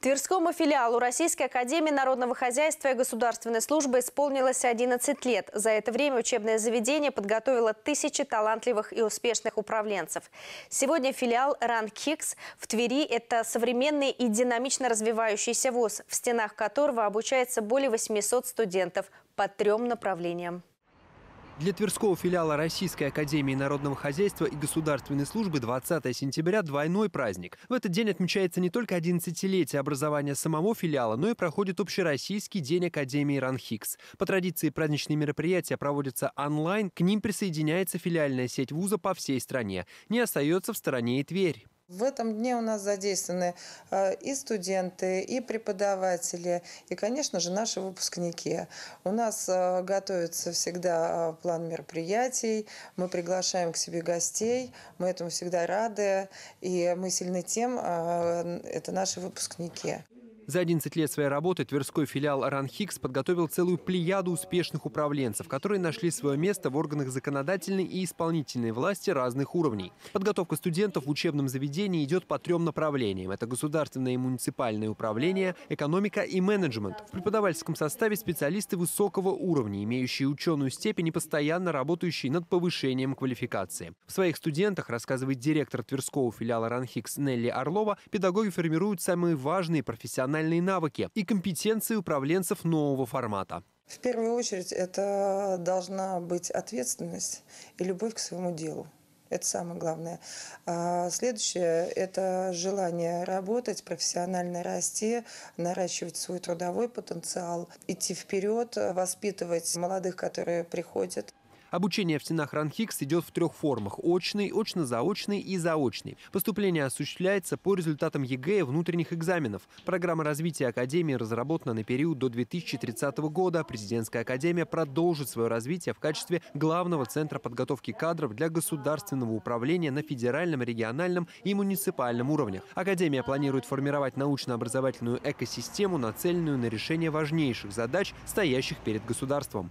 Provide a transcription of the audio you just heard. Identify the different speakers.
Speaker 1: Тверскому филиалу Российской академии народного хозяйства и государственной службы исполнилось 11 лет. За это время учебное заведение подготовило тысячи талантливых и успешных управленцев. Сегодня филиал «Ран в Твери – это современный и динамично развивающийся ВУЗ, в стенах которого обучается более 800 студентов по трем направлениям.
Speaker 2: Для Тверского филиала Российской Академии Народного Хозяйства и Государственной Службы 20 сентября – двойной праздник. В этот день отмечается не только 11-летие образования самого филиала, но и проходит Общероссийский день Академии Ранхикс. По традиции праздничные мероприятия проводятся онлайн, к ним присоединяется филиальная сеть вуза по всей стране. Не остается в стороне и Тверь.
Speaker 3: В этом дне у нас задействованы э, и студенты, и преподаватели, и, конечно же, наши выпускники. У нас э, готовится всегда э, план мероприятий, мы приглашаем к себе гостей, мы этому всегда рады, и мы сильны тем, это наши выпускники.
Speaker 2: За 11 лет своей работы Тверской филиал «Ранхикс» подготовил целую плеяду успешных управленцев, которые нашли свое место в органах законодательной и исполнительной власти разных уровней. Подготовка студентов в учебном заведении идет по трем направлениям. Это государственное и муниципальное управление, экономика и менеджмент. В преподавательском составе специалисты высокого уровня, имеющие ученую степень и постоянно работающие над повышением квалификации. В своих студентах, рассказывает директор Тверского филиала «Ранхикс» Нелли Орлова, педагоги формируют самые важные профессиональные профессиональные навыки и компетенции управленцев нового формата.
Speaker 3: В первую очередь это должна быть ответственность и любовь к своему делу. Это самое главное. А следующее – это желание работать, профессионально расти, наращивать свой трудовой потенциал, идти вперед, воспитывать молодых, которые приходят.
Speaker 2: Обучение в стенах РАНХИКС идет в трех формах – очный, очно-заочный и заочный. Поступление осуществляется по результатам ЕГЭ и внутренних экзаменов. Программа развития Академии разработана на период до 2030 года. Президентская Академия продолжит свое развитие в качестве главного центра подготовки кадров для государственного управления на федеральном, региональном и муниципальном уровнях. Академия планирует формировать научно-образовательную экосистему, нацеленную на решение важнейших задач, стоящих перед государством.